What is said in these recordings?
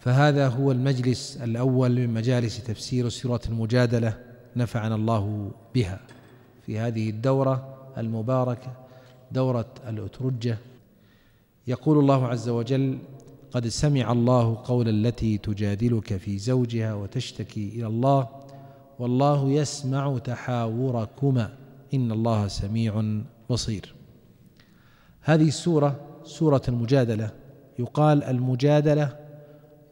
فهذا هو المجلس الأول من مجالس تفسير سورة المجادلة نفعنا الله بها في هذه الدورة المباركة دورة الأترجة يقول الله عز وجل قد سمع الله قول التي تجادلك في زوجها وتشتكي إلى الله والله يسمع تحاوركما إن الله سميع بصير هذه السورة سورة المجادلة يقال المجادلة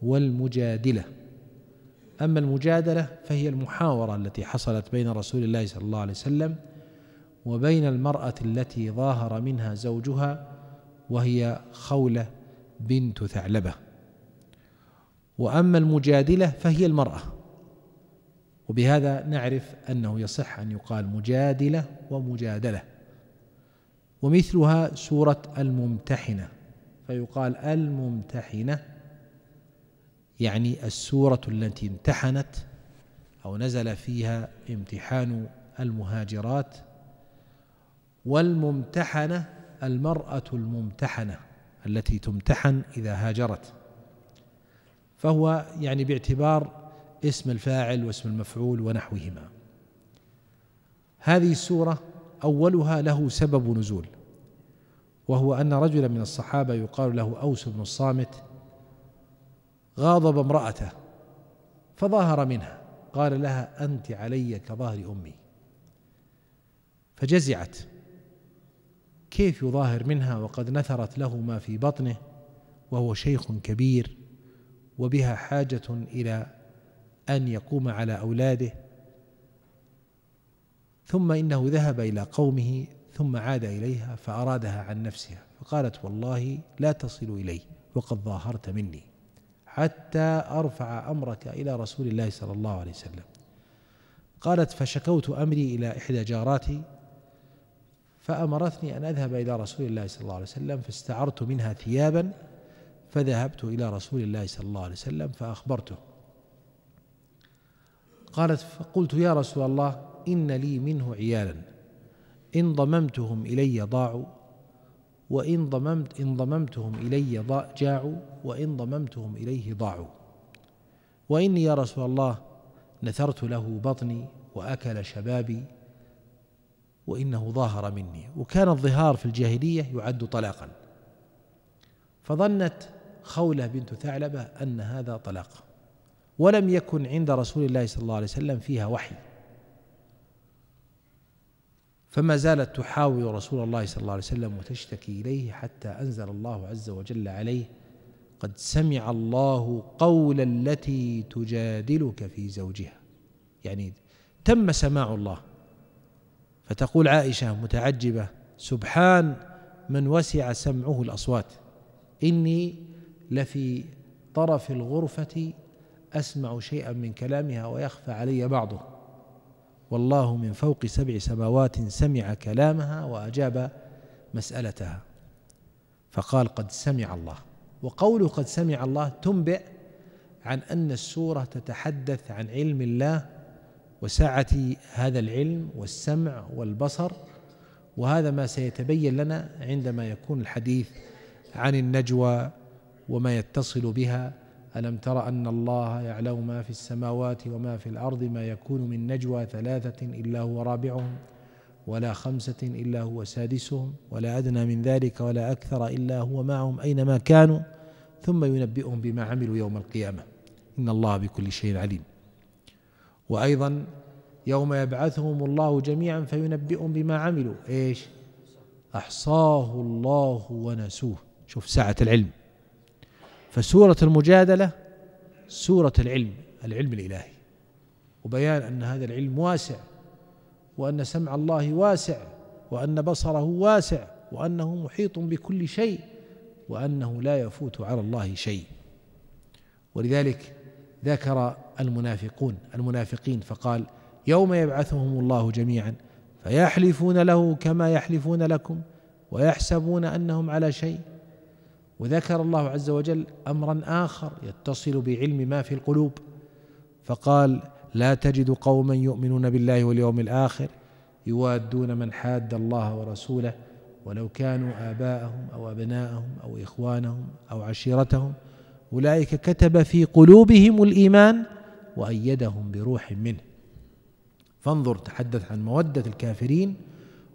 والمجادله اما المجادله فهي المحاوره التي حصلت بين رسول الله صلى الله عليه وسلم وبين المراه التي ظاهر منها زوجها وهي خوله بنت ثعلبه واما المجادله فهي المراه وبهذا نعرف انه يصح ان يقال مجادله ومجادله ومثلها سوره الممتحنه فيقال الممتحنه يعني السورة التي امتحنت أو نزل فيها امتحان المهاجرات والممتحنة المرأة الممتحنة التي تمتحن إذا هاجرت فهو يعني باعتبار اسم الفاعل واسم المفعول ونحوهما هذه السورة أولها له سبب نزول وهو أن رجلا من الصحابة يقال له أوس بن الصامت غاضب امرأته فظاهر منها قال لها أنت علي كظهر أمي فجزعت كيف يظاهر منها وقد نثرت له ما في بطنه وهو شيخ كبير وبها حاجة إلى أن يقوم على أولاده ثم إنه ذهب إلى قومه ثم عاد إليها فأرادها عن نفسها فقالت والله لا تصل إلي وقد ظاهرت مني حتى أرفع أمرك إلى رسول الله صلى الله عليه وسلم قالت فشكوت أمري إلى إحدى جاراتي فأمرتني أن أذهب إلى رسول الله صلى الله عليه وسلم فاستعرت منها ثيابا فذهبت إلى رسول الله صلى الله عليه وسلم فأخبرته قالت فقلت يا رسول الله إن لي منه عيالا إن ضممتهم إلي ضاعوا وإن ضممت إن ضممتهم إلي جاعوا وإن ضممتهم إليه ضاعوا وإني يا رسول الله نثرت له بطني وأكل شبابي وإنه ظاهر مني وكان الظهار في الجاهلية يعد طلاقا فظنت خولة بنت ثعلبة أن هذا طلاق ولم يكن عند رسول الله صلى الله عليه وسلم فيها وحي فما زالت تحاول رسول الله صلى الله عليه وسلم وتشتكي إليه حتى أنزل الله عز وجل عليه قد سمع الله قول التي تجادلك في زوجها يعني تم سماع الله فتقول عائشة متعجبة سبحان من وسع سمعه الأصوات إني لفي طرف الغرفة أسمع شيئا من كلامها ويخفى علي بعضه والله من فوق سبع سماوات سمع كلامها وأجاب مسألتها فقال قد سمع الله وقوله قد سمع الله تنبئ عن أن السورة تتحدث عن علم الله وسعة هذا العلم والسمع والبصر وهذا ما سيتبين لنا عندما يكون الحديث عن النجوى وما يتصل بها ألم تر أن الله يعلم ما في السماوات وما في الأرض ما يكون من نجوى ثلاثة إلا هو رابعهم ولا خمسة إلا هو سادسهم ولا أدنى من ذلك ولا أكثر إلا هو معهم أينما كانوا ثم ينبئهم بما عملوا يوم القيامة إن الله بكل شيء عليم وأيضا يوم يبعثهم الله جميعا فينبئهم بما عملوا إيش أحصاه الله ونسوه شوف سعة العلم فسورة المجادلة سورة العلم العلم الإلهي وبيان أن هذا العلم واسع وان سمع الله واسع وان بصره واسع وانه محيط بكل شيء وانه لا يفوت على الله شيء ولذلك ذكر المنافقون المنافقين فقال يوم يبعثهم الله جميعا فيحلفون له كما يحلفون لكم ويحسبون انهم على شيء وذكر الله عز وجل امرا اخر يتصل بعلم ما في القلوب فقال لا تجد قوما يؤمنون بالله واليوم الاخر يوادون من حاد الله ورسوله ولو كانوا اباءهم او ابناءهم او اخوانهم او عشيرتهم اولئك كتب في قلوبهم الايمان وايدهم بروح منه فانظر تحدث عن موده الكافرين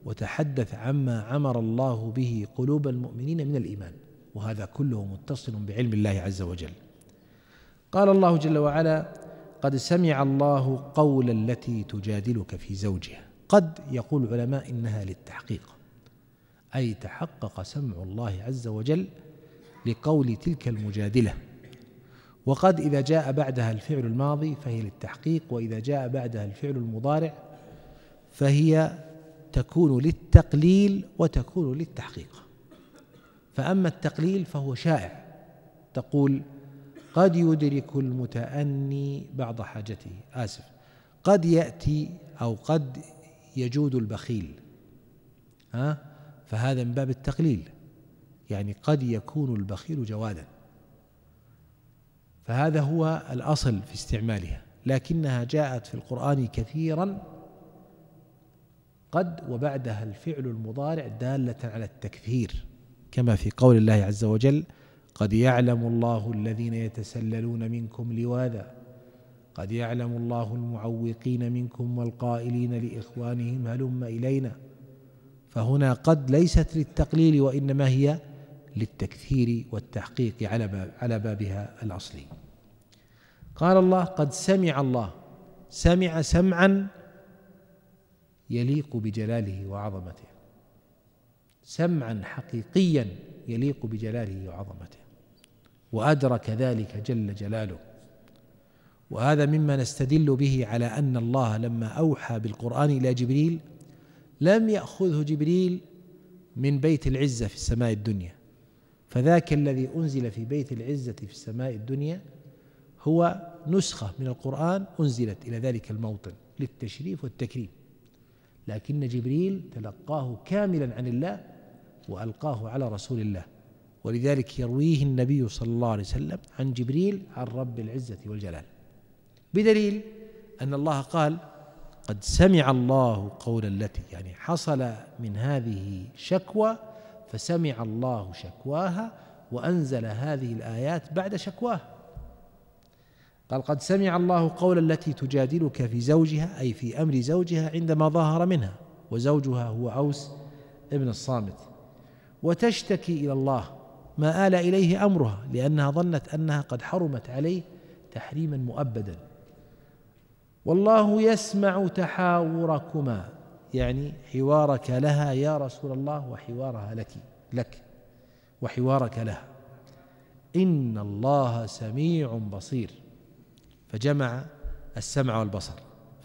وتحدث عما امر الله به قلوب المؤمنين من الايمان وهذا كله متصل بعلم الله عز وجل قال الله جل وعلا قد سمع الله قول التي تجادلك في زوجها قد يقول العلماء انها للتحقيق اي تحقق سمع الله عز وجل لقول تلك المجادله وقد اذا جاء بعدها الفعل الماضي فهي للتحقيق واذا جاء بعدها الفعل المضارع فهي تكون للتقليل وتكون للتحقيق فاما التقليل فهو شائع تقول قد يدرك المتأني بعض حاجته آسف قد يأتي أو قد يجود البخيل ها فهذا من باب التقليل يعني قد يكون البخيل جوادا فهذا هو الأصل في استعمالها لكنها جاءت في القرآن كثيرا قد وبعدها الفعل المضارع دالة على التكثير كما في قول الله عز وجل قد يعلم الله الذين يتسللون منكم لواذا قد يعلم الله المعوقين منكم والقائلين لاخوانهم هلم الينا فهنا قد ليست للتقليل وانما هي للتكثير والتحقيق على باب على بابها الاصلي قال الله قد سمع الله سمع سمعا يليق بجلاله وعظمته سمعا حقيقيا يليق بجلاله وعظمته وادرك ذلك جل جلاله وهذا مما نستدل به على ان الله لما اوحى بالقران الى جبريل لم ياخذه جبريل من بيت العزه في السماء الدنيا فذاك الذي انزل في بيت العزه في السماء الدنيا هو نسخه من القران انزلت الى ذلك الموطن للتشريف والتكريم لكن جبريل تلقاه كاملا عن الله والقاه على رسول الله ولذلك يرويه النبي صلى الله عليه وسلم عن جبريل عن رب العزة والجلال بدليل أن الله قال قد سمع الله قول التي يعني حصل من هذه شكوى فسمع الله شكواها وأنزل هذه الآيات بعد شكواها قال قد سمع الله قول التي تجادلك في زوجها أي في أمر زوجها عندما ظهر منها وزوجها هو أوس ابن الصامت وتشتكي إلى الله ما آل إليه أمرها لأنها ظنت أنها قد حرمت عليه تحريما مؤبدا والله يسمع تحاوركما يعني حوارك لها يا رسول الله وحوارها لك لك وحوارك لها إن الله سميع بصير فجمع السمع والبصر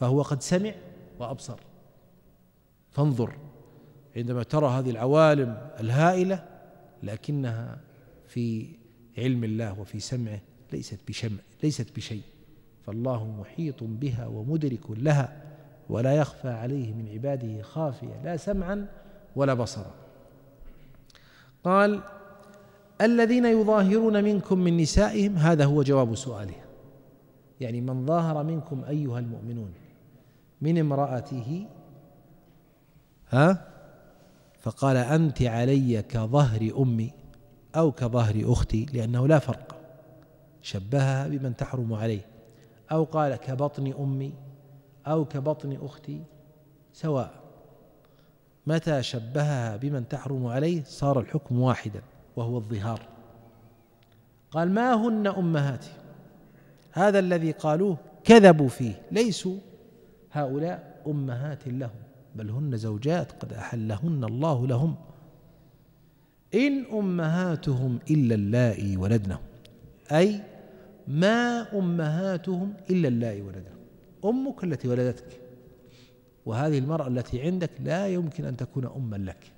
فهو قد سمع وأبصر فانظر عندما ترى هذه العوالم الهائلة لكنها في علم الله وفي سمعه ليست بشمع ليست بشيء فالله محيط بها ومدرك لها ولا يخفى عليه من عباده خافية لا سمعا ولا بصرا قال الذين يظاهرون منكم من نسائهم هذا هو جواب سؤاله يعني من ظاهر منكم أيها المؤمنون من امرأته ها فقال أنت علي كظهر أمي أو كظهر أختي لأنه لا فرق شبهها بمن تحرم عليه أو قال كبطن أمي أو كبطن أختي سواء متى شبهها بمن تحرم عليه صار الحكم واحدا وهو الظهار قال ما هن أمهاتي هذا الذي قالوه كذبوا فيه ليسوا هؤلاء أمهات لهم بل هن زوجات قد أحلهن الله لهم إن أمهاتهم إلا اللائي ولدنهم أي ما أمهاتهم إلا اللائي ولدنهم أمك التي ولدتك وهذه المرأة التي عندك لا يمكن أن تكون أما لك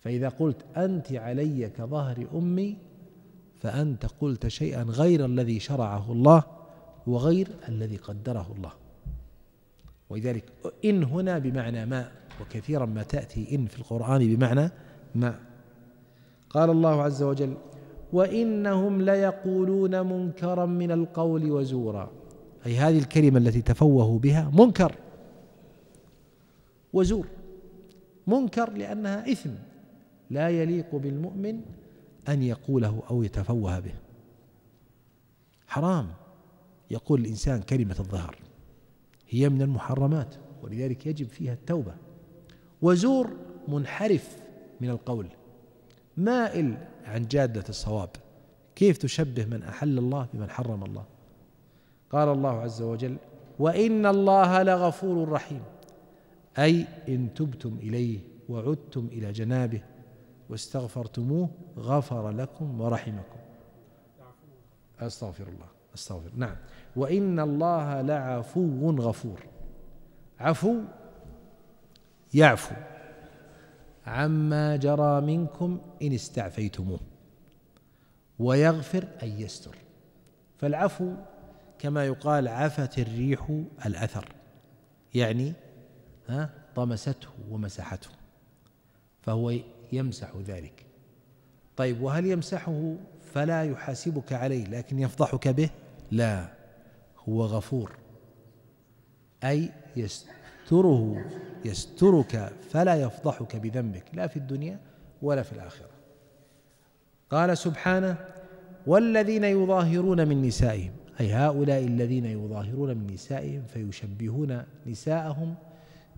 فإذا قلت أنت علي كظهر أمي فأنت قلت شيئا غير الذي شرعه الله وغير الذي قدره الله ولذلك إن هنا بمعنى ما وكثيرا ما تأتي إن في القرآن بمعنى ما قال الله عز وجل وإنهم ليقولون منكرا من القول وزورا أي هذه الكلمة التي تفوهوا بها منكر وزور منكر لأنها إثم لا يليق بالمؤمن أن يقوله أو يتفوه به حرام يقول الإنسان كلمة الظهر هي من المحرمات ولذلك يجب فيها التوبة وزور منحرف من القول مائل عن جادة الصواب كيف تشبه من أحل الله بمن حرم الله قال الله عز وجل وإن الله لغفور رحيم أي إن تبتم إليه وعدتم إلى جنابه واستغفرتموه غفر لكم ورحمكم أستغفر الله استغفر نعم وإن الله لعفو غفور عفو يعفو عما جرى منكم إن استعفيتموه ويغفر أن يستر فالعفو كما يقال عفت الريح الأثر يعني ها طمسته ومسحته فهو يمسح ذلك طيب وهل يمسحه فلا يحاسبك عليه لكن يفضحك به لا هو غفور أي يستره يسترك فلا يفضحك بذنبك لا في الدنيا ولا في الآخرة قال سبحانه والذين يظاهرون من نسائهم أي هؤلاء الذين يظاهرون من نسائهم فيشبهون نساءهم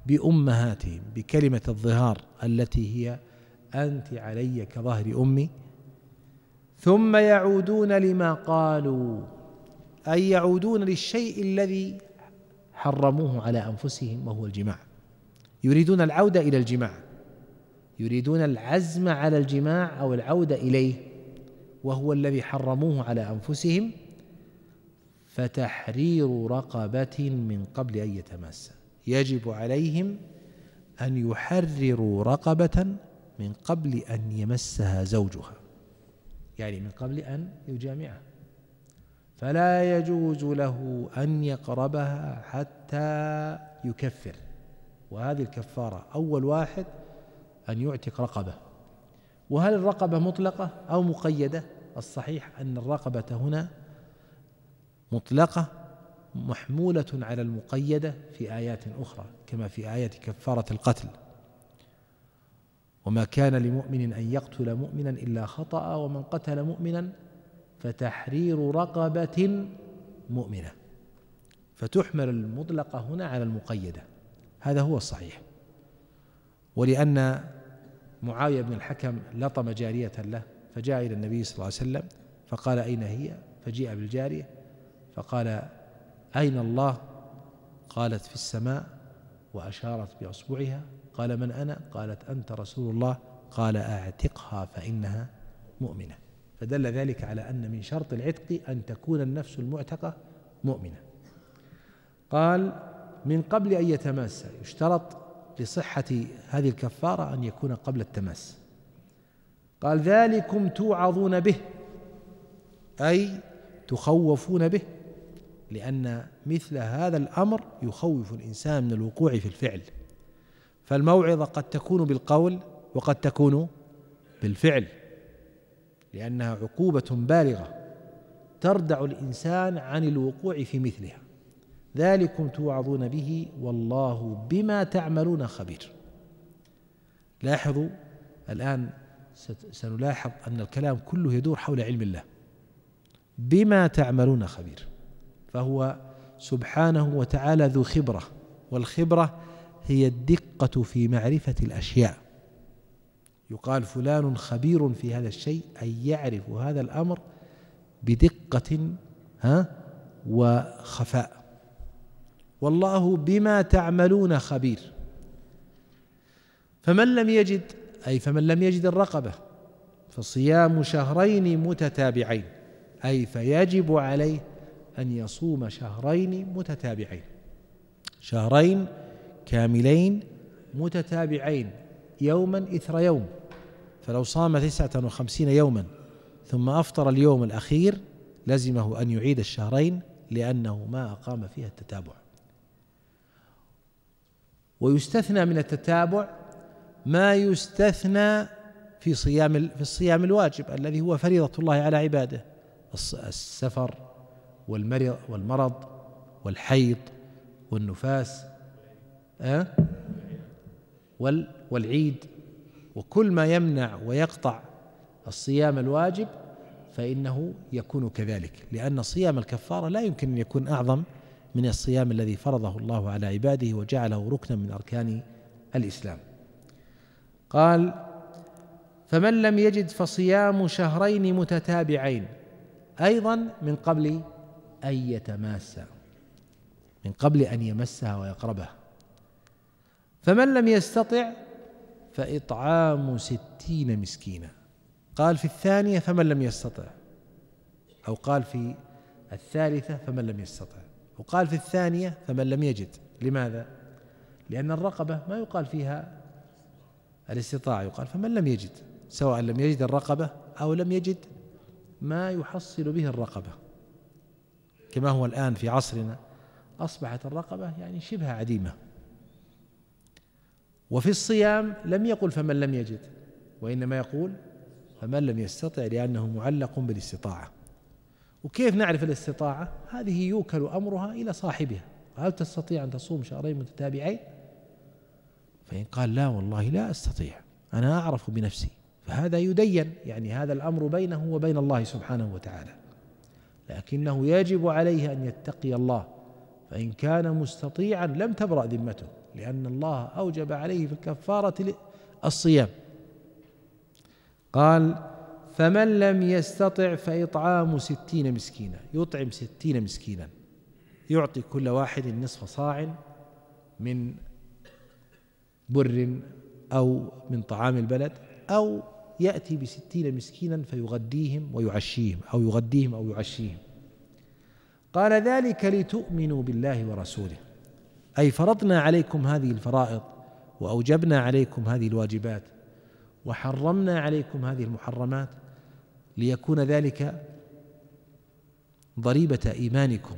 بأمهاتهم بكلمة الظهار التي هي أنت علي كظهر أمي ثم يعودون لما قالوا أن يعودون للشيء الذي حرموه على أنفسهم وهو الجماع يريدون العودة إلى الجماع يريدون العزم على الجماع أو العودة إليه وهو الذي حرموه على أنفسهم فتحرير رقبة من قبل أن يتماس يجب عليهم أن يحرروا رقبة من قبل أن يمسها زوجها يعني من قبل أن يجامعها فلا يجوز له أن يقربها حتى يكفر وهذه الكفارة أول واحد أن يعتق رقبة وهل الرقبة مطلقة أو مقيدة الصحيح أن الرقبة هنا مطلقة محمولة على المقيدة في آيات أخرى كما في آية كفارة القتل وما كان لمؤمن أن يقتل مؤمنا إلا خطأ ومن قتل مؤمنا فتحرير رقبة مؤمنة فتحمل المطلقة هنا على المقيدة هذا هو الصحيح ولأن معاوية بن الحكم لطم جارية له فجاء إلى النبي صلى الله عليه وسلم فقال أين هي فجيء بالجارية فقال أين الله قالت في السماء وأشارت بأصبعها قال من أنا قالت أنت رسول الله قال أعتقها فإنها مؤمنة فدل ذلك على أن من شرط العتق أن تكون النفس المعتقة مؤمنة قال من قبل أن يتماس يشترط لصحة هذه الكفارة أن يكون قبل التماس قال ذلكم توعظون به أي تخوفون به لأن مثل هذا الأمر يخوف الإنسان من الوقوع في الفعل فالموعظة قد تكون بالقول وقد تكون بالفعل لأنها عقوبة بالغة تردع الإنسان عن الوقوع في مثلها ذلكم توعظون به والله بما تعملون خبير لاحظوا الآن سنلاحظ أن الكلام كله يدور حول علم الله بما تعملون خبير فهو سبحانه وتعالى ذو خبرة والخبرة هي الدقة في معرفة الأشياء يقال فلان خبير في هذا الشيء أي يعرف هذا الأمر بدقة ها وخفاء والله بما تعملون خبير فمن لم يجد أي فمن لم يجد الرقبة فصيام شهرين متتابعين أي فيجب عليه أن يصوم شهرين متتابعين شهرين كاملين متتابعين يوما إثر يوم فلو صام تسعة وخمسين يوما ثم أفطر اليوم الأخير لزمه أن يعيد الشهرين لأنه ما أقام فيها التتابع ويستثنى من التتابع ما يستثنى في صيام في الصيام الواجب الذي هو فريضة الله على عباده السفر والمرض والمرض والحيض والنفاس أه؟ وال والعيد وكل ما يمنع ويقطع الصيام الواجب فإنه يكون كذلك لأن صيام الكفارة لا يمكن أن يكون أعظم من الصيام الذي فرضه الله على عباده وجعله ركنا من أركان الإسلام قال فمن لم يجد فصيام شهرين متتابعين أيضا من قبل أن يتماسى من قبل أن يمسها ويقربها فمن لم يستطع فإطعام ستين مسكينا قال في الثانية فمن لم يستطع أو قال في الثالثة فمن لم يستطع وقال في الثانية فمن لم يجد لماذا؟ لأن الرقبة ما يقال فيها الاستطاعة يقال فمن لم يجد سواء لم يجد الرقبة أو لم يجد ما يحصل به الرقبة كما هو الآن في عصرنا أصبحت الرقبة يعني شبه عديمة وفي الصيام لم يقل فمن لم يجد وإنما يقول فمن لم يستطع لأنه معلق بالاستطاعة وكيف نعرف الاستطاعة هذه يوكل أمرها إلى صاحبها هل تستطيع أن تصوم شهرين متتابعين فإن قال لا والله لا أستطيع أنا أعرف بنفسي فهذا يدين يعني هذا الأمر بينه وبين الله سبحانه وتعالى لكنه يجب عليه أن يتقي الله فإن كان مستطيعا لم تبرأ ذمته لأن الله أوجب عليه في الكفارة الصيام قال فمن لم يستطع فإطعام ستين مسكينا يطعم ستين مسكينا يعطي كل واحد نصف صاع من بر أو من طعام البلد أو يأتي بستين مسكينا فيغديهم ويعشيهم أو يغديهم أو يعشيهم قال ذلك لتؤمنوا بالله ورسوله اي فرضنا عليكم هذه الفرائض واوجبنا عليكم هذه الواجبات وحرمنا عليكم هذه المحرمات ليكون ذلك ضريبه ايمانكم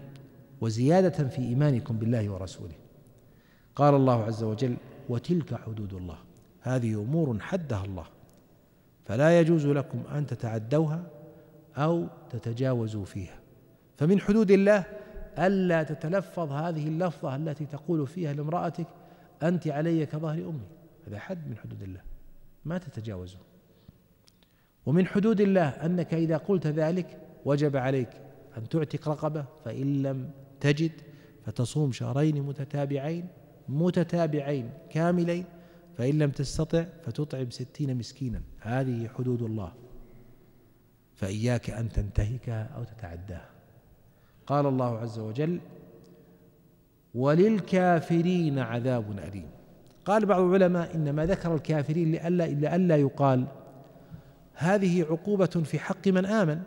وزياده في ايمانكم بالله ورسوله قال الله عز وجل وتلك حدود الله هذه امور حدها الله فلا يجوز لكم ان تتعدوها او تتجاوزوا فيها فمن حدود الله ألا تتلفظ هذه اللفظة التي تقول فيها لامرأتك أنت علي كظهر أمي هذا حد من حدود الله ما تتجاوزه ومن حدود الله أنك إذا قلت ذلك وجب عليك أن تعتق رقبة فإن لم تجد فتصوم شهرين متتابعين متتابعين كاملين فإن لم تستطع فتطعم ستين مسكينا هذه حدود الله فإياك أن تنتهكها أو تتعداها قال الله عز وجل وللكافرين عذاب أليم قال بعض العلماء إنما ذكر الكافرين لئلا لئلا يقال هذه عقوبة في حق من آمن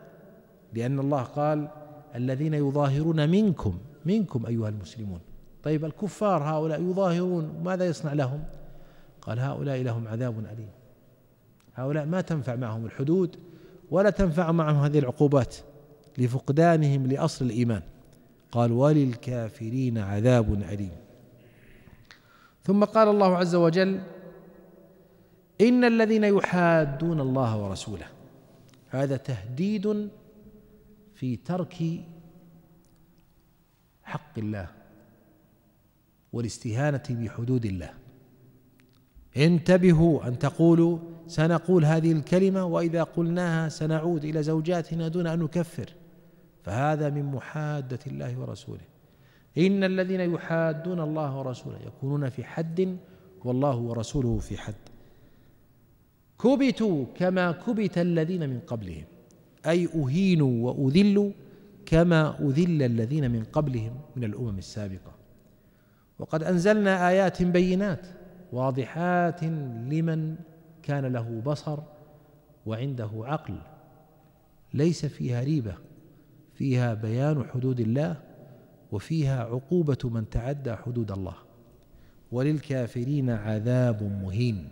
لأن الله قال الذين يظاهرون منكم منكم أيها المسلمون طيب الكفار هؤلاء يظاهرون ماذا يصنع لهم قال هؤلاء لهم عذاب أليم هؤلاء ما تنفع معهم الحدود ولا تنفع معهم هذه العقوبات لفقدانهم لأصل الإيمان قال وللكافرين عذاب أليم ثم قال الله عز وجل إن الذين يحادون الله ورسوله هذا تهديد في ترك حق الله والاستهانة بحدود الله انتبهوا أن تقولوا سنقول هذه الكلمة وإذا قلناها سنعود إلى زوجاتنا دون أن نكفر فهذا من محادة الله ورسوله إن الذين يحادون الله ورسوله يكونون في حد والله ورسوله في حد كبتوا كما كبت الذين من قبلهم أي أهينوا وأذلوا كما أذل الذين من قبلهم من الأمم السابقة وقد أنزلنا آيات بينات واضحات لمن كان له بصر وعنده عقل ليس فيها ريبه فيها بيان حدود الله وفيها عقوبة من تعدى حدود الله وللكافرين عذاب مهين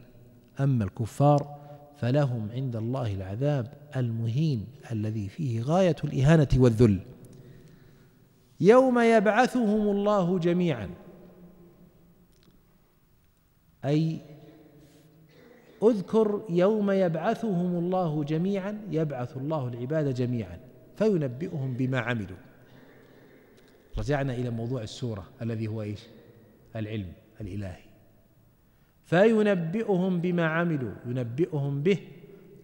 أما الكفار فلهم عند الله العذاب المهين الذي فيه غاية الإهانة والذل يوم يبعثهم الله جميعا أي اذكر يوم يبعثهم الله جميعا يبعث الله العباد جميعا فينبئهم بما عملوا رجعنا إلى موضوع السورة الذي هو إيش العلم الإلهي فينبئهم بما عملوا ينبئهم به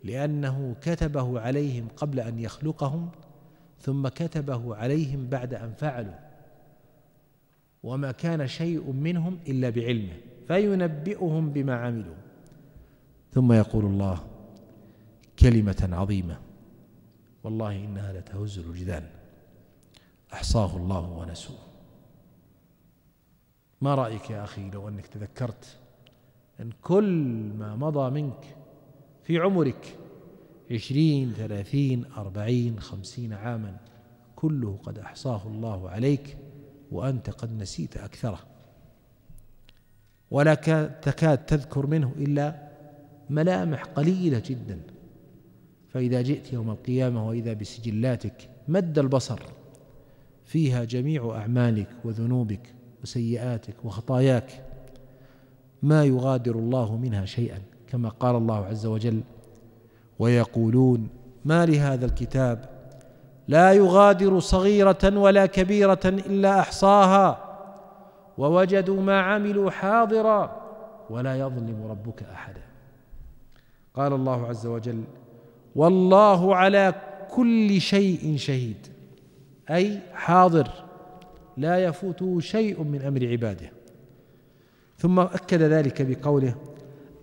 لأنه كتبه عليهم قبل أن يخلقهم ثم كتبه عليهم بعد أن فعلوا وما كان شيء منهم إلا بعلمه فينبئهم بما عملوا ثم يقول الله كلمة عظيمة والله إنها لتهز الوجدان أحصاه الله ونسوه ما رأيك يا أخي لو أنك تذكرت أن كل ما مضى منك في عمرك عشرين ثلاثين أربعين خمسين عاما كله قد أحصاه الله عليك وأنت قد نسيت أكثره ولا تكاد تذكر منه إلا ملامح قليلة جدا فإذا جئت يوم القيامة وإذا بسجلاتك مد البصر فيها جميع أعمالك وذنوبك وسيئاتك وخطاياك ما يغادر الله منها شيئا كما قال الله عز وجل ويقولون ما لهذا الكتاب لا يغادر صغيرة ولا كبيرة إلا أحصاها ووجدوا ما عملوا حاضرا ولا يظلم ربك أحدا قال الله عز وجل والله على كل شيء شهيد اي حاضر لا يفوته شيء من امر عباده ثم اكد ذلك بقوله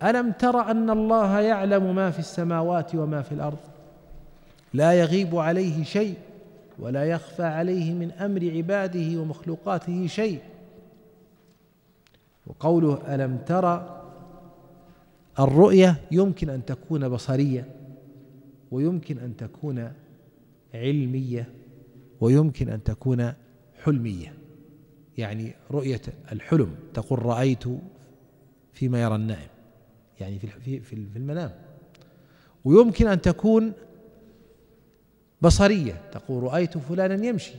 الم تر ان الله يعلم ما في السماوات وما في الارض لا يغيب عليه شيء ولا يخفى عليه من امر عباده ومخلوقاته شيء وقوله الم تر الرؤيه يمكن ان تكون بصريه ويمكن أن تكون علمية ويمكن أن تكون حلمية يعني رؤية الحلم تقول رأيت فيما يرى النائم يعني في في في المنام ويمكن أن تكون بصرية تقول رأيت فلانا يمشي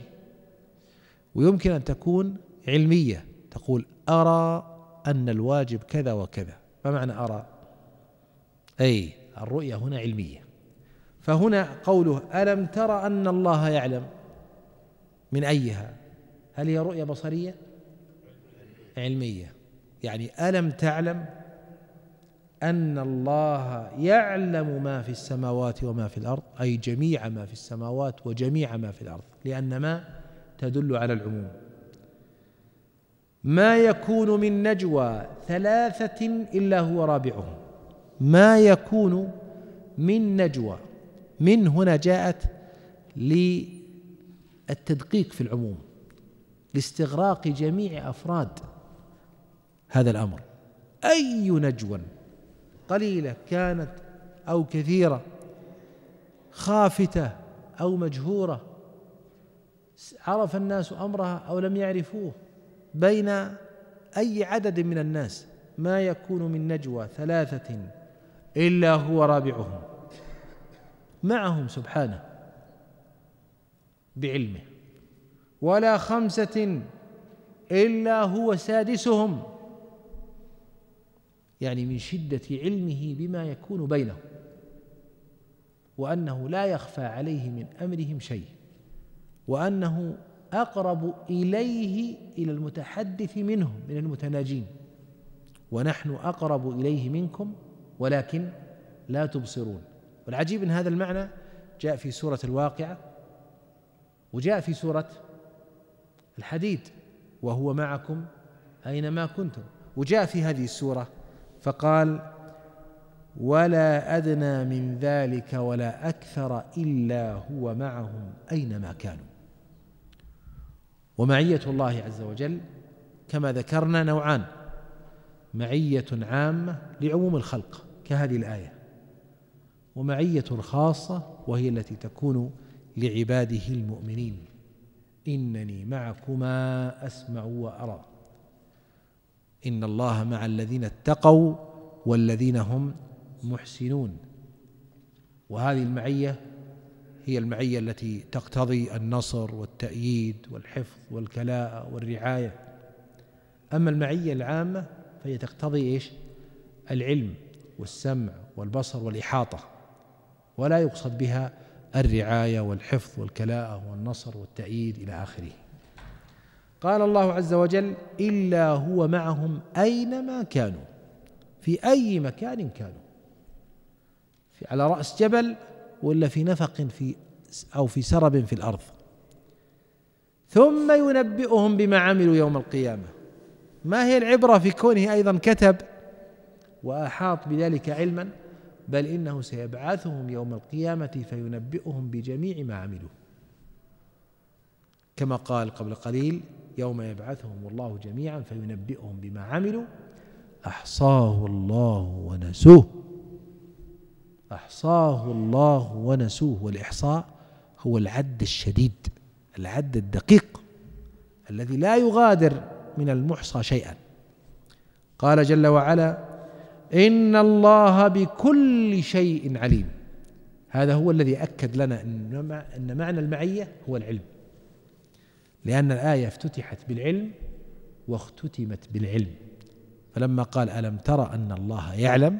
ويمكن أن تكون علمية تقول أرى أن الواجب كذا وكذا ما معنى أرى أي الرؤية هنا علمية فهنا قوله ألم ترى أن الله يعلم من أيها هل هي رؤية بصرية علمية يعني ألم تعلم أن الله يعلم ما في السماوات وما في الأرض أي جميع ما في السماوات وجميع ما في الأرض لأن ما تدل على العموم ما يكون من نجوى ثلاثة إلا هو رابعهم ما يكون من نجوى من هنا جاءت للتدقيق في العموم لاستغراق جميع افراد هذا الامر اي نجوى قليله كانت او كثيره خافته او مجهوره عرف الناس امرها او لم يعرفوه بين اي عدد من الناس ما يكون من نجوى ثلاثه الا هو رابعهم معهم سبحانه بعلمه ولا خمسة إلا هو سادسهم يعني من شدة علمه بما يكون بينهم وأنه لا يخفى عليه من أمرهم شيء وأنه أقرب إليه إلى المتحدث منهم من المتناجين ونحن أقرب إليه منكم ولكن لا تبصرون والعجيب ان هذا المعنى جاء في سوره الواقعه وجاء في سوره الحديد وهو معكم اينما كنتم وجاء في هذه السوره فقال ولا ادنى من ذلك ولا اكثر الا هو معهم اينما كانوا ومعيه الله عز وجل كما ذكرنا نوعان معيه عامه لعموم الخلق كهذه الايه ومعية خاصة وهي التي تكون لعباده المؤمنين إنني معكما أسمع وأرى إن الله مع الذين اتقوا والذين هم محسنون وهذه المعية هي المعية التي تقتضي النصر والتأييد والحفظ والكلاء والرعاية أما المعية العامة فهي تقتضي إيش العلم والسمع والبصر والإحاطة ولا يقصد بها الرعاية والحفظ والكلاءة والنصر والتأييد إلى آخره قال الله عز وجل إلا هو معهم أينما كانوا في أي مكان كانوا في على رأس جبل ولا في نفق في أو في سرب في الأرض ثم ينبئهم بما عملوا يوم القيامة ما هي العبرة في كونه أيضا كتب وأحاط بذلك علما بل انه سيبعثهم يوم القيامه فينبئهم بجميع ما عملوا كما قال قبل قليل يوم يبعثهم الله جميعا فينبئهم بما عملوا احصاه الله ونسوه احصاه الله ونسوه والاحصاء هو العد الشديد العد الدقيق الذي لا يغادر من المحصى شيئا قال جل وعلا ان الله بكل شيء عليم هذا هو الذي اكد لنا ان معنى المعيه هو العلم لان الايه افتتحت بالعلم واختتمت بالعلم فلما قال الم ترى ان الله يعلم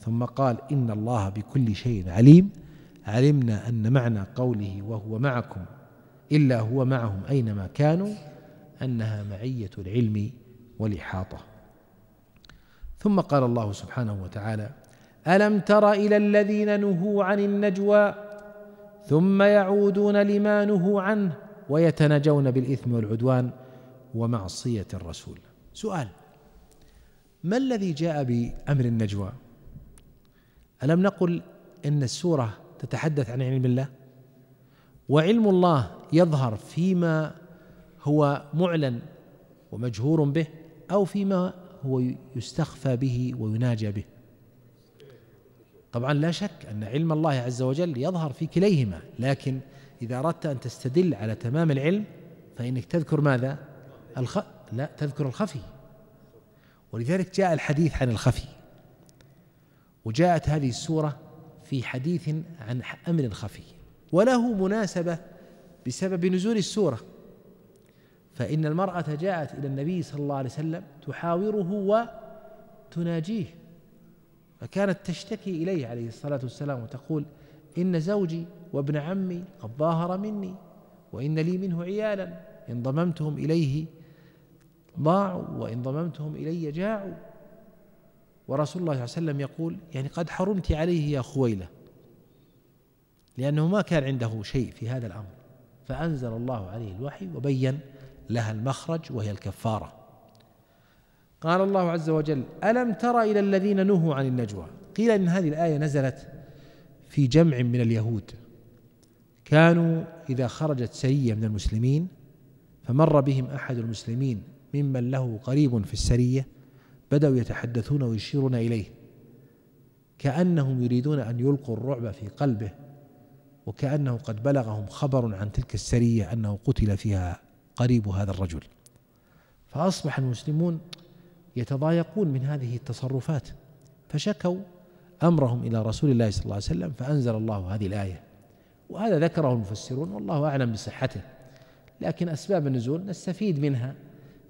ثم قال ان الله بكل شيء عليم علمنا ان معنى قوله وهو معكم الا هو معهم اينما كانوا انها معيه العلم والاحاطه ثم قال الله سبحانه وتعالى الم تر الى الذين نهوا عن النجوى ثم يعودون لما نهوا عنه ويتناجون بالاثم والعدوان ومعصيه الرسول سؤال ما الذي جاء بامر النجوى الم نقل ان السوره تتحدث عن علم الله وعلم الله يظهر فيما هو معلن ومجهور به او فيما هو يستخفى به ويناجى به طبعا لا شك أن علم الله عز وجل يظهر في كليهما لكن إذا أردت أن تستدل على تمام العلم فإنك تذكر ماذا الخ... لا تذكر الخفي ولذلك جاء الحديث عن الخفي وجاءت هذه السورة في حديث عن أمر الخفي وله مناسبة بسبب نزول السورة فإن المرأة جاءت إلى النبي صلى الله عليه وسلم تحاوره وتناجيه فكانت تشتكي إليه عليه الصلاة والسلام وتقول إن زوجي وابن عمي قد ظاهر مني وإن لي منه عيالا إن ضممتهم إليه ضاعوا وإن ضممتهم إلي جاعوا ورسول الله صلى الله عليه وسلم يقول يعني قد حرمت عليه يا خويلة لأنه ما كان عنده شيء في هذا الأمر فأنزل الله عليه الوحي وبين لها المخرج وهي الكفارة قال الله عز وجل ألم تر إلى الذين نهوا عن النجوى قيل إن هذه الآية نزلت في جمع من اليهود كانوا إذا خرجت سرية من المسلمين فمر بهم أحد المسلمين ممن له قريب في السرية بدأوا يتحدثون ويشيرون إليه كأنهم يريدون أن يلقوا الرعب في قلبه وكأنه قد بلغهم خبر عن تلك السرية أنه قتل فيها قريب هذا الرجل فأصبح المسلمون يتضايقون من هذه التصرفات فشكوا أمرهم إلى رسول الله صلى الله عليه وسلم فأنزل الله هذه الآية وهذا ذكره المفسرون والله أعلم بصحته لكن أسباب النزول نستفيد منها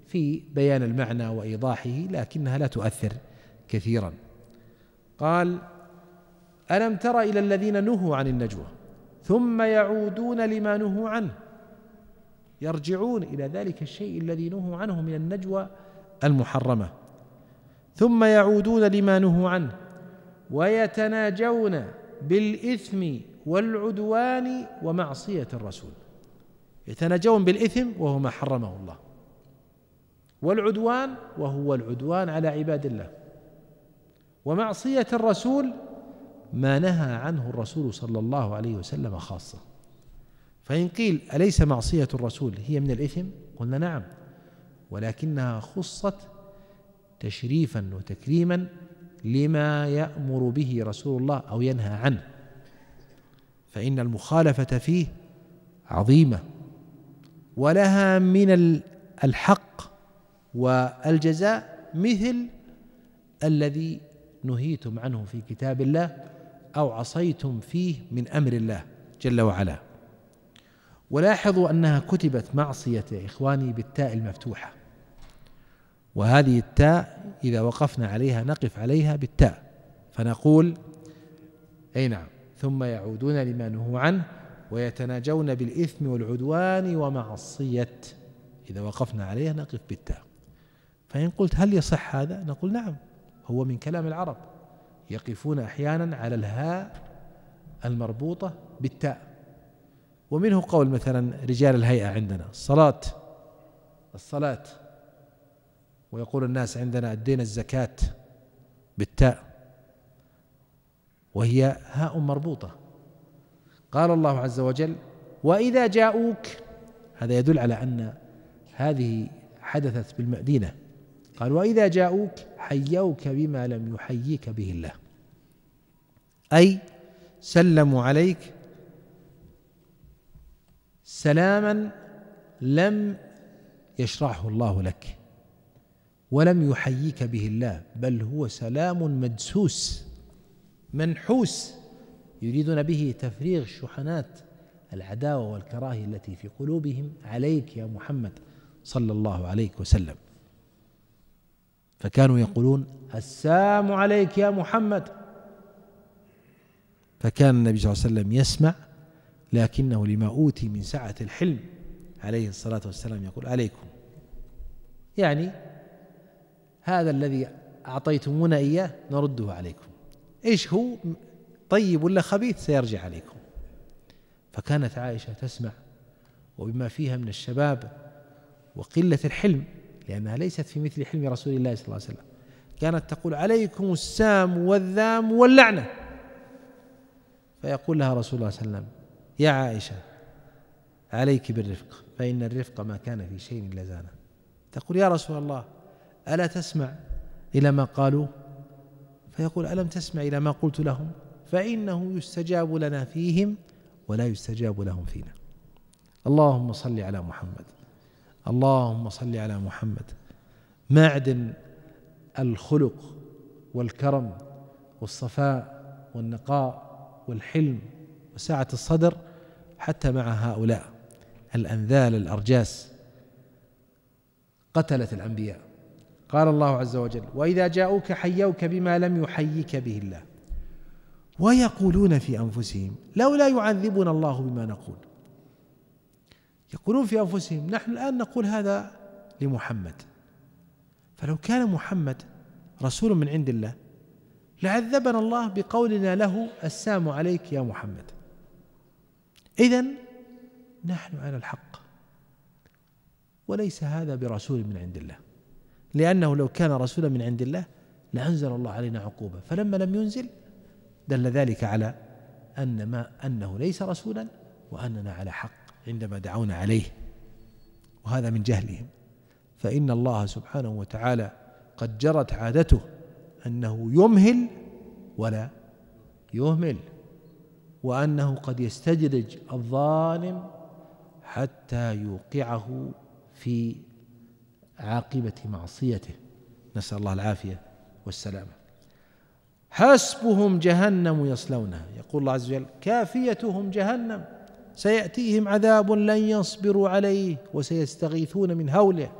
في بيان المعنى وإيضاحه لكنها لا تؤثر كثيرا قال ألم تر إلى الذين نهوا عن النجوى ثم يعودون لما نهوا عنه يرجعون الى ذلك الشيء الذي نهوا عنه من النجوى المحرمه ثم يعودون لما نهوا عنه ويتناجون بالاثم والعدوان ومعصيه الرسول يتناجون بالاثم وهو ما حرمه الله والعدوان وهو العدوان على عباد الله ومعصيه الرسول ما نهى عنه الرسول صلى الله عليه وسلم خاصه فإن قيل أليس معصية الرسول هي من الإثم قلنا نعم ولكنها خصت تشريفا وتكريما لما يأمر به رسول الله أو ينهى عنه فإن المخالفة فيه عظيمة ولها من الحق والجزاء مثل الذي نهيتم عنه في كتاب الله أو عصيتم فيه من أمر الله جل وعلا ولاحظوا أنها كتبت معصية يا إخواني بالتاء المفتوحة وهذه التاء إذا وقفنا عليها نقف عليها بالتاء فنقول أي نعم ثم يعودون لما نهوا عنه ويتناجون بالإثم والعدوان ومعصية إذا وقفنا عليها نقف بالتاء فإن قلت هل يصح هذا نقول نعم هو من كلام العرب يقفون أحيانا على الهاء المربوطة بالتاء ومنه قول مثلا رجال الهيئة عندنا الصلاة الصلاة ويقول الناس عندنا أدينا الزكاة بالتاء وهي هاء مربوطة قال الله عز وجل وإذا جاءوك هذا يدل على أن هذه حدثت بالمدينة قال وإذا جاءوك حيوك بما لم يحييك به الله أي سلموا عليك سلاما لم يشرعه الله لك ولم يحييك به الله بل هو سلام مدسوس منحوس يريدون به تفريغ شحنات العداوه والكراهيه التي في قلوبهم عليك يا محمد صلى الله عليه وسلم فكانوا يقولون السلام عليك يا محمد فكان النبي صلى الله عليه وسلم يسمع لكنه لما أوتي من سعة الحلم عليه الصلاة والسلام يقول عليكم يعني هذا الذي أعطيتمونا إياه نرده عليكم إيش هو طيب ولا خبيث سيرجع عليكم فكانت عائشة تسمع وبما فيها من الشباب وقلة الحلم لأنها ليست في مثل حلم رسول الله صلى الله عليه وسلم كانت تقول عليكم السام والذام واللعنة فيقول لها رسول الله صلى الله عليه وسلم يا عائشة عليك بالرفق فإن الرفق ما كان في شيء لزانه تقول يا رسول الله ألا تسمع إلى ما قالوا فيقول ألم تسمع إلى ما قلت لهم فإنه يستجاب لنا فيهم ولا يستجاب لهم فينا اللهم صل على محمد اللهم صل على محمد معدن الخلق والكرم والصفاء والنقاء والحلم وسعة الصدر حتى مع هؤلاء الأنذال الأرجاس قتلت الأنبياء قال الله عز وجل وإذا جاءوك حيوك بما لم يحيك به الله ويقولون في أنفسهم لولا يعذبنا الله بما نقول يقولون في أنفسهم نحن الآن نقول هذا لمحمد فلو كان محمد رسول من عند الله لعذبنا الله بقولنا له السام عليك يا محمد إذا نحن على الحق وليس هذا برسول من عند الله لأنه لو كان رسولا من عند الله لأنزل الله علينا عقوبة فلما لم ينزل دل ذلك على أن ما أنه ليس رسولا وأننا على حق عندما دعونا عليه وهذا من جهلهم فإن الله سبحانه وتعالى قد جرت عادته أنه يمهل ولا يهمل وأنه قد يستدرج الظالم حتى يوقعه في عاقبة معصيته نسأل الله العافية والسلامة حسبهم جهنم يصلونها يقول الله عز وجل كافيتهم جهنم سيأتيهم عذاب لن يصبروا عليه وسيستغيثون من هوله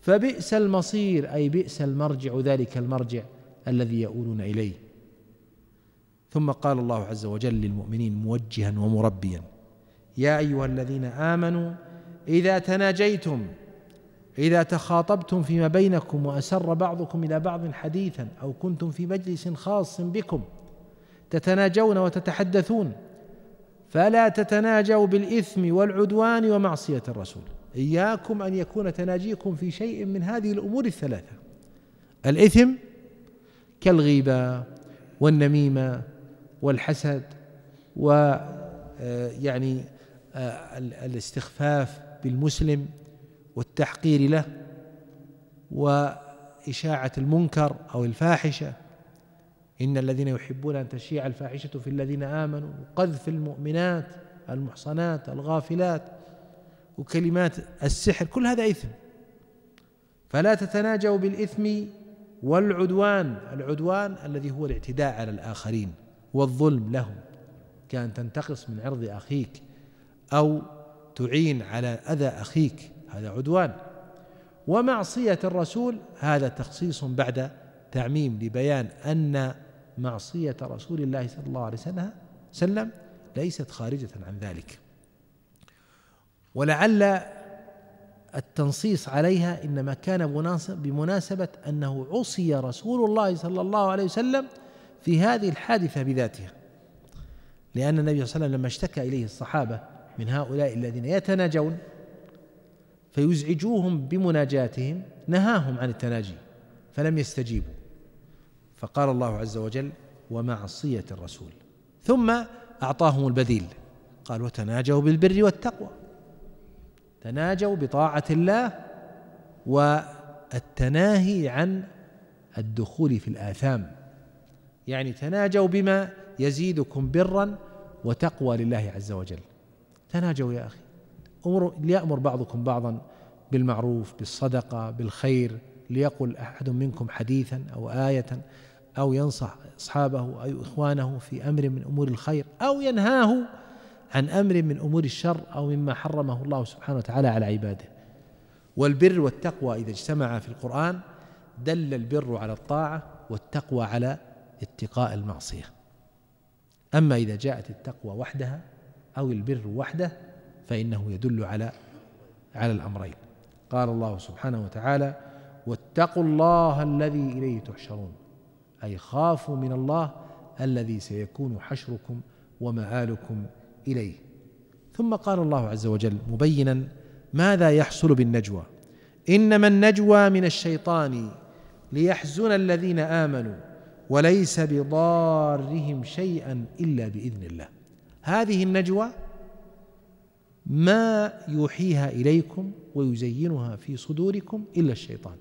فبئس المصير أي بئس المرجع ذلك المرجع الذي يؤولون إليه ثم قال الله عز وجل للمؤمنين موجها ومربيا يا ايها الذين امنوا اذا تناجيتم اذا تخاطبتم فيما بينكم واسر بعضكم الى بعض حديثا او كنتم في مجلس خاص بكم تتناجون وتتحدثون فلا تتناجوا بالاثم والعدوان ومعصيه الرسول اياكم ان يكون تناجيكم في شيء من هذه الامور الثلاثه الاثم كالغيبه والنميمه والحسد و آه، يعني آه، الاستخفاف بالمسلم والتحقير له وإشاعة المنكر أو الفاحشة إن الذين يحبون أن تشيع الفاحشة في الذين آمنوا وقذف المؤمنات المحصنات الغافلات وكلمات السحر كل هذا إثم فلا تتناجوا بالإثم والعدوان العدوان الذي هو الاعتداء على الآخرين والظلم له كأن تنتقص من عرض أخيك أو تعين على أذى أخيك هذا عدوان ومعصية الرسول هذا تخصيص بعد تعميم لبيان أن معصية رسول الله صلى الله عليه وسلم ليست خارجة عن ذلك ولعل التنصيص عليها انما كان بمناسبه انه عصي رسول الله صلى الله عليه وسلم في هذه الحادثة بذاتها لأن النبي صلى الله عليه وسلم لما اشتكى إليه الصحابة من هؤلاء الذين يتناجون فيزعجوهم بمناجاتهم نهاهم عن التناجي فلم يستجيبوا فقال الله عز وجل ومعصية الرسول ثم أعطاهم البديل قال وتناجوا بالبر والتقوى تناجوا بطاعة الله والتناهي عن الدخول في الآثام يعني تناجوا بما يزيدكم برا وتقوى لله عز وجل تناجوا يا أخي أمر ليأمر بعضكم بعضا بالمعروف بالصدقة بالخير ليقل أحد منكم حديثا أو آية أو ينصح أصحابه أو إخوانه في أمر من أمور الخير أو ينهاه عن أمر من أمور الشر أو مما حرمه الله سبحانه وتعالى على عباده والبر والتقوى إذا اجتمعا في القرآن دل البر على الطاعة والتقوى على اتقاء المعصية أما إذا جاءت التقوى وحدها أو البر وحده فإنه يدل على على الأمرين قال الله سبحانه وتعالى واتقوا الله الذي إليه تحشرون أي خافوا من الله الذي سيكون حشركم ومآلكم إليه ثم قال الله عز وجل مبينا ماذا يحصل بالنجوى إنما النجوى من الشيطان ليحزن الذين آمنوا وليس بضارهم شيئا الا باذن الله هذه النجوى ما يوحيها اليكم ويزينها في صدوركم الا الشيطان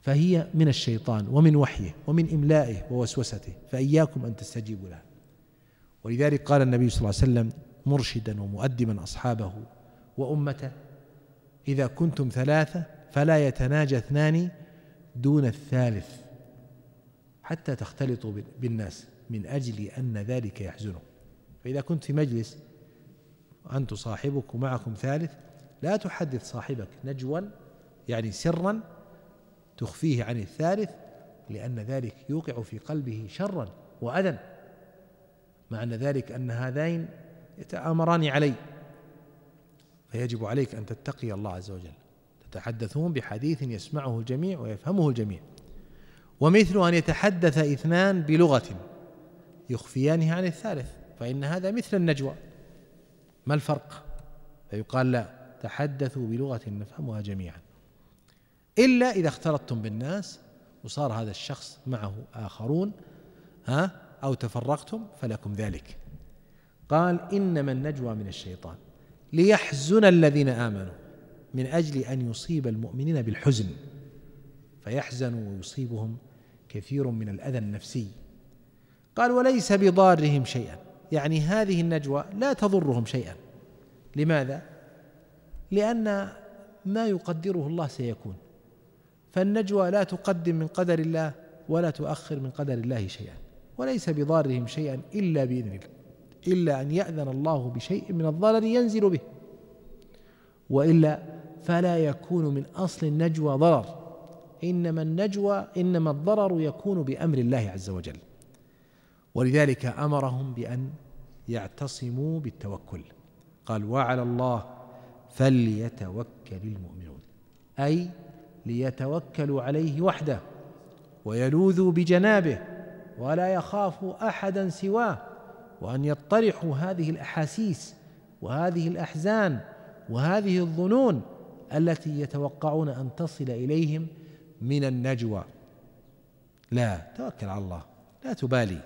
فهي من الشيطان ومن وحيه ومن املائه ووسوسته فاياكم ان تستجيبوا لها ولذلك قال النبي صلى الله عليه وسلم مرشدا ومؤدبا اصحابه وامته اذا كنتم ثلاثه فلا يتناجى اثنان دون الثالث حتى تختلط بالناس من أجل أن ذلك يحزنه فإذا كنت في مجلس أنت صاحبك ومعكم ثالث لا تحدث صاحبك نجوا يعني سرا تخفيه عن الثالث لأن ذلك يوقع في قلبه شرا وأذى مع أن ذلك أن هذين يتآمران علي فيجب عليك أن تتقي الله عز وجل تتحدثون بحديث يسمعه الجميع ويفهمه الجميع ومثل أن يتحدث اثنان بلغة يخفيانها عن الثالث فإن هذا مثل النجوى ما الفرق فيقال لا تحدثوا بلغة نفهمها جميعا إلا إذا اختلطتم بالناس وصار هذا الشخص معه آخرون ها أو تفرقتم فلكم ذلك قال إنما النجوى من الشيطان ليحزن الذين آمنوا من أجل أن يصيب المؤمنين بالحزن فيحزنوا ويصيبهم كثير من الاذى النفسي قال وليس بضارهم شيئا يعني هذه النجوى لا تضرهم شيئا لماذا لان ما يقدره الله سيكون فالنجوى لا تقدم من قدر الله ولا تؤخر من قدر الله شيئا وليس بضارهم شيئا الا باذن الله الا ان ياذن الله بشيء من الضرر ينزل به والا فلا يكون من اصل النجوى ضرر انما النجوى انما الضرر يكون بامر الله عز وجل ولذلك امرهم بان يعتصموا بالتوكل قال وعلى الله فليتوكل المؤمنون اي ليتوكلوا عليه وحده ويلوذوا بجنابه ولا يخافوا احدا سواه وان يطرحوا هذه الاحاسيس وهذه الاحزان وهذه الظنون التي يتوقعون ان تصل اليهم من النجوى لا توكل على الله لا تبالي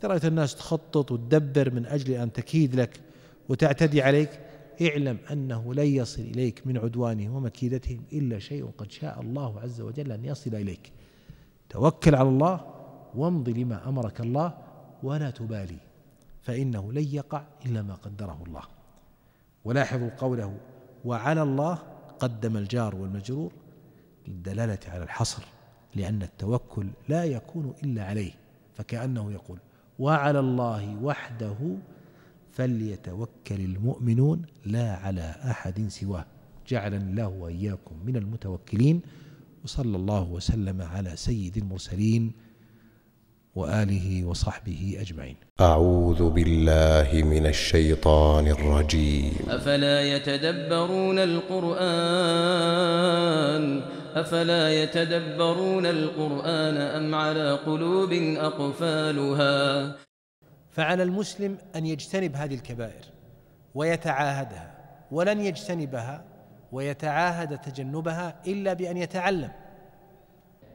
إذا رأيت الناس تخطط وتدبر من أجل أن تكيد لك وتعتدي عليك اعلم أنه لن يصل إليك من عدوانهم ومكيدتهم إلا شيء قد شاء الله عز وجل أن يصل إليك توكل على الله وامضي لما أمرك الله ولا تبالي فإنه لن يقع إلا ما قدره الله ولاحظوا قوله وعلى الله قدم الجار والمجرور للدلالة على الحصر لأن التوكل لا يكون إلا عليه فكأنه يقول وعلى الله وحده فليتوكل المؤمنون لا على أحد سواه جعلنا الله وإياكم من المتوكلين وصلى الله وسلم على سيد المرسلين واله وصحبه اجمعين. اعوذ بالله من الشيطان الرجيم. افلا يتدبرون القران افلا يتدبرون القران ام على قلوب اقفالها. فعلى المسلم ان يجتنب هذه الكبائر ويتعاهدها ولن يجتنبها ويتعاهد تجنبها الا بان يتعلم